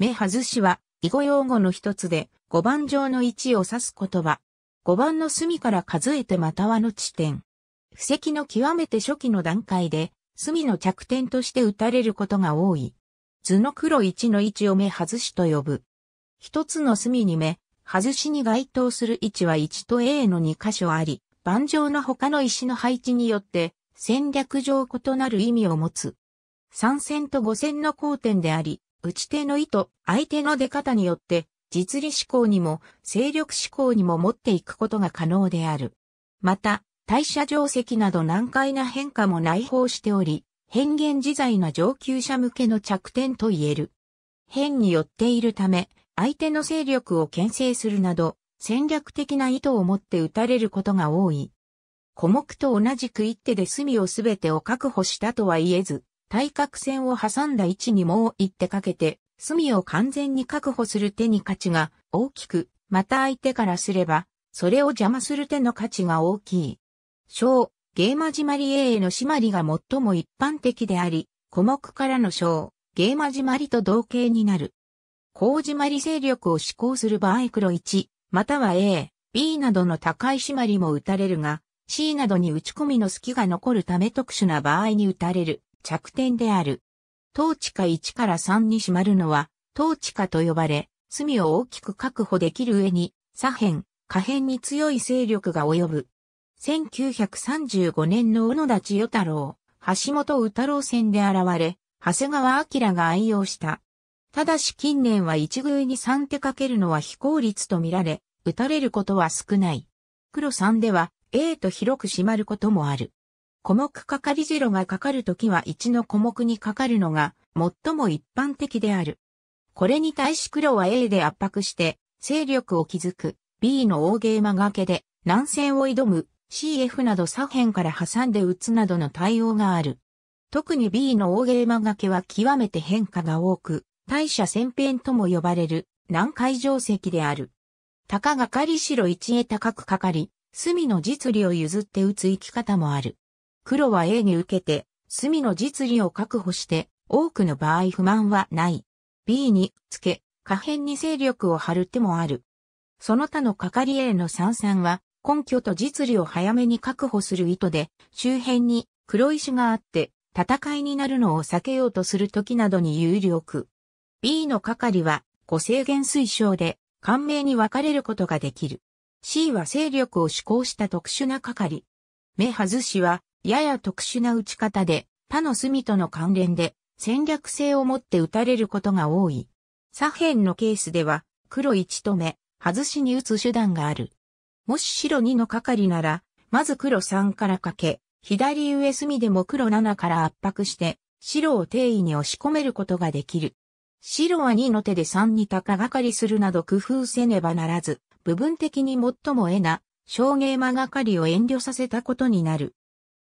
目外しは、囲碁用語の一つで、5番上の位置を指す言葉。5番の隅から数えてまたはの地点。布石の極めて初期の段階で、隅の着点として打たれることが多い。図の黒1の位置を目外しと呼ぶ。一つの隅に目、外しに該当する位置は1と A の2箇所あり、盤上の他の石の配置によって、戦略上異なる意味を持つ。3線と5線の交点であり、打ち手の意図、相手の出方によって、実利思考にも、勢力思考にも持っていくことが可能である。また、代謝定石など難解な変化も内包しており、変幻自在な上級者向けの着点と言える。変によっているため、相手の勢力を牽制するなど、戦略的な意図を持って打たれることが多い。古目と同じく一手で隅をすべてを確保したとは言えず、対角線を挟んだ位置にもう一手かけて、隅を完全に確保する手に価値が大きく、また相手からすれば、それを邪魔する手の価値が大きい。小、ゲーマジまり A への締まりが最も一般的であり、小目からの小、ゲーマジまりと同型になる。高締まり勢力を施行する場合黒1、または A、B などの高い締まりも打たれるが、C などに打ち込みの隙が残るため特殊な場合に打たれる。着点である。ー地下1から3に閉まるのは、ー地下と呼ばれ、隅を大きく確保できる上に、左辺、下辺に強い勢力が及ぶ。1935年の小野田千代太郎、橋本宇太郎戦で現れ、長谷川明が愛用した。ただし近年は一軍に3手かけるのは非効率とみられ、打たれることは少ない。黒3では、A と広く閉まることもある。小目かかりゼロがかかるときは1の小目にかかるのが最も一般的である。これに対し黒は A で圧迫して勢力を築く B の大ゲーマがけで難戦を挑む CF など左辺から挟んで打つなどの対応がある。特に B の大ゲーマがけは極めて変化が多く、大社先編とも呼ばれる南海定石である。高がかり白一へ高くかかり、隅の実利を譲って打つ生き方もある。黒は A に受けて、隅の実利を確保して、多くの場合不満はない。B につけ、可変に勢力を張る手もある。その他の係 A の三々は、根拠と実利を早めに確保する意図で、周辺に黒石があって、戦いになるのを避けようとする時などに有力。B の係は、個制限推奨で、官名に分かれることができる。C は勢力を施行した特殊な係。目外しは、やや特殊な打ち方で、他の隅との関連で戦略性を持って打たれることが多い。左辺のケースでは、黒1止め、外しに打つ手段がある。もし白2の係なら、まず黒3からかけ、左上隅でも黒7から圧迫して、白を定位に押し込めることができる。白は2の手で3に高がかりするなど工夫せねばならず、部分的に最もえな、小ゲーマがかりを遠慮させたことになる。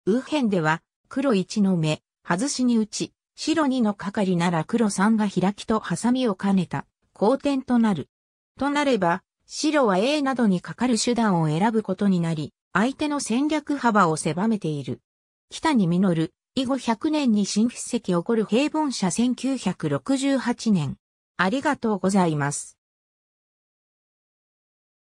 右辺では、黒1の目、外しに打ち、白2の係なら黒3が開きとハサミを兼ねた、好転となる。となれば、白は A などにかかる手段を選ぶことになり、相手の戦略幅を狭めている。北に実、る、以後100年に新筆跡起こる平凡社1968年。ありがとうございます。